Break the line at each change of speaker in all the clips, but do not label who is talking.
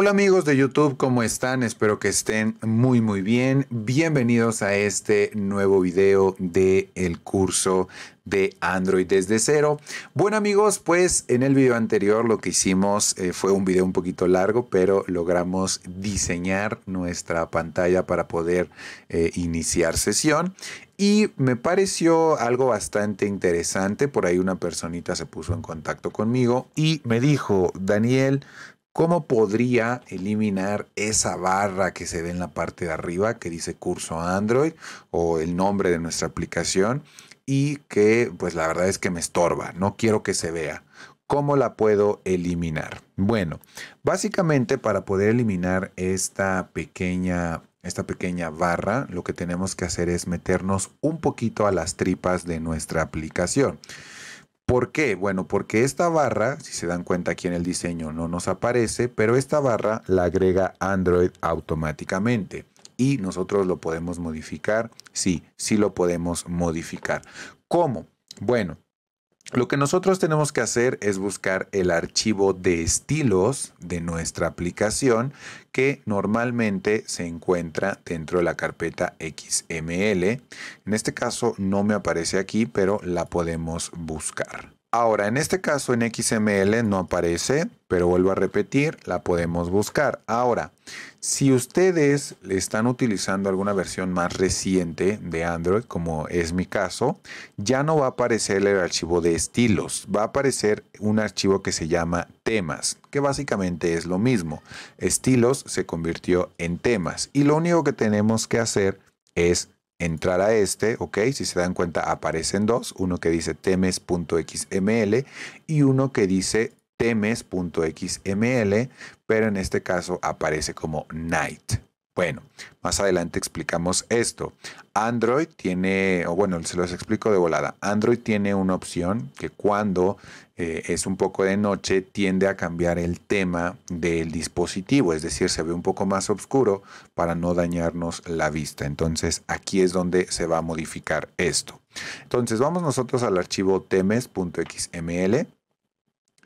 Hola amigos de YouTube, ¿cómo están? Espero que estén muy muy bien. Bienvenidos a este nuevo video de el curso de Android desde cero. Bueno amigos, pues en el video anterior lo que hicimos eh, fue un video un poquito largo, pero logramos diseñar nuestra pantalla para poder eh, iniciar sesión. Y me pareció algo bastante interesante. Por ahí una personita se puso en contacto conmigo y me dijo, Daniel, ¿Cómo podría eliminar esa barra que se ve en la parte de arriba que dice curso Android o el nombre de nuestra aplicación y que pues la verdad es que me estorba, no quiero que se vea? ¿Cómo la puedo eliminar? Bueno, básicamente para poder eliminar esta pequeña esta pequeña barra, lo que tenemos que hacer es meternos un poquito a las tripas de nuestra aplicación. ¿Por qué? Bueno, porque esta barra, si se dan cuenta aquí en el diseño no nos aparece, pero esta barra la agrega Android automáticamente y nosotros lo podemos modificar. Sí, sí lo podemos modificar. ¿Cómo? Bueno, lo que nosotros tenemos que hacer es buscar el archivo de estilos de nuestra aplicación que normalmente se encuentra dentro de la carpeta XML. En este caso no me aparece aquí, pero la podemos buscar. Ahora, en este caso en XML no aparece, pero vuelvo a repetir, la podemos buscar. Ahora, si ustedes le están utilizando alguna versión más reciente de Android, como es mi caso, ya no va a aparecer el archivo de estilos, va a aparecer un archivo que se llama temas, que básicamente es lo mismo. Estilos se convirtió en temas y lo único que tenemos que hacer es entrar a este, ok, si se dan cuenta aparecen dos, uno que dice temes.xml y uno que dice temes.xml, pero en este caso aparece como night, bueno, más adelante explicamos esto. Android tiene, o bueno, se los explico de volada. Android tiene una opción que cuando eh, es un poco de noche tiende a cambiar el tema del dispositivo, es decir, se ve un poco más oscuro para no dañarnos la vista. Entonces aquí es donde se va a modificar esto. Entonces vamos nosotros al archivo temes.xml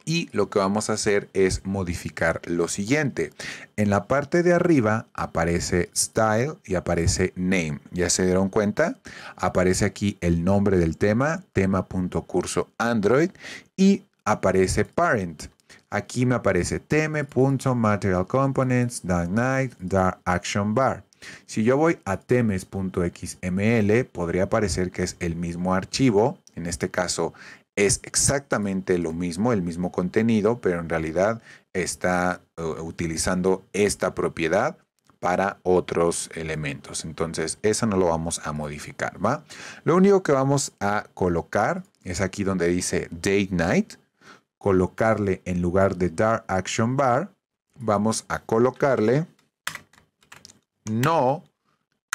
y lo que vamos a hacer es modificar lo siguiente. En la parte de arriba aparece Style y aparece Name. ¿Ya se dieron cuenta? Aparece aquí el nombre del tema, tema.curso Android y aparece Parent. Aquí me aparece components dark night, action bar. Si yo voy a temes.xml, podría parecer que es el mismo archivo, en este caso es exactamente lo mismo, el mismo contenido, pero en realidad está eh, utilizando esta propiedad para otros elementos. Entonces, eso no lo vamos a modificar, ¿va? Lo único que vamos a colocar es aquí donde dice date night, colocarle en lugar de dark action bar, vamos a colocarle no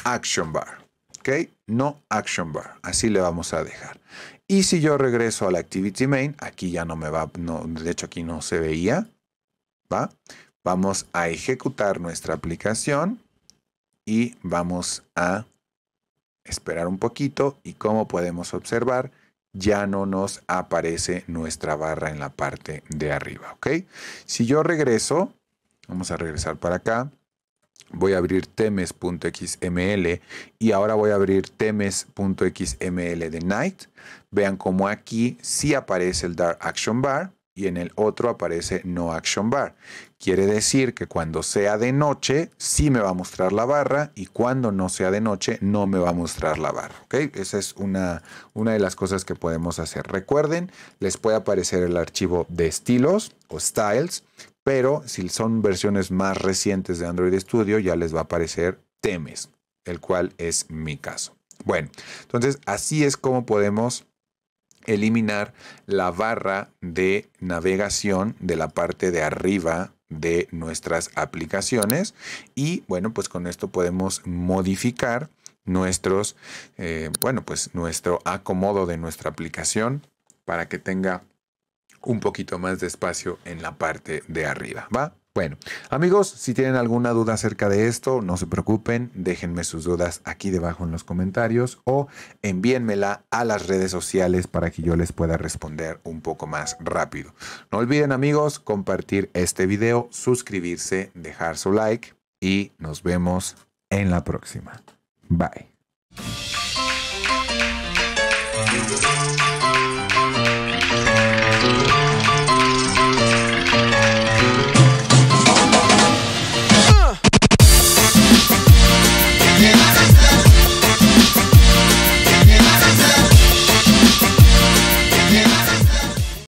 action bar, ¿ok? no action bar. Así le vamos a dejar. Y si yo regreso al activity main, aquí ya no me va, de hecho aquí no se veía, ¿va? Vamos a ejecutar nuestra aplicación y vamos a esperar un poquito y como podemos observar, ya no nos aparece nuestra barra en la parte de arriba, ¿ok? Si yo regreso, vamos a regresar para acá, voy a abrir temes.xml y ahora voy a abrir temes.xml de Night. Vean cómo aquí sí aparece el Dark Action Bar y en el otro aparece No Action Bar. Quiere decir que cuando sea de noche sí me va a mostrar la barra y cuando no sea de noche no me va a mostrar la barra. Esa es una, una de las cosas que podemos hacer. Recuerden, les puede aparecer el archivo de estilos o styles pero si son versiones más recientes de Android Studio, ya les va a aparecer temes, el cual es mi caso. Bueno, entonces así es como podemos eliminar la barra de navegación de la parte de arriba de nuestras aplicaciones y bueno pues con esto podemos modificar nuestros eh, bueno pues nuestro acomodo de nuestra aplicación para que tenga un poquito más de espacio en la parte de arriba, ¿va? Bueno, amigos, si tienen alguna duda acerca de esto, no se preocupen, déjenme sus dudas aquí debajo en los comentarios o envíenmela a las redes sociales para que yo les pueda responder un poco más rápido. No olviden, amigos, compartir este video, suscribirse, dejar su like y nos vemos en la próxima. Bye.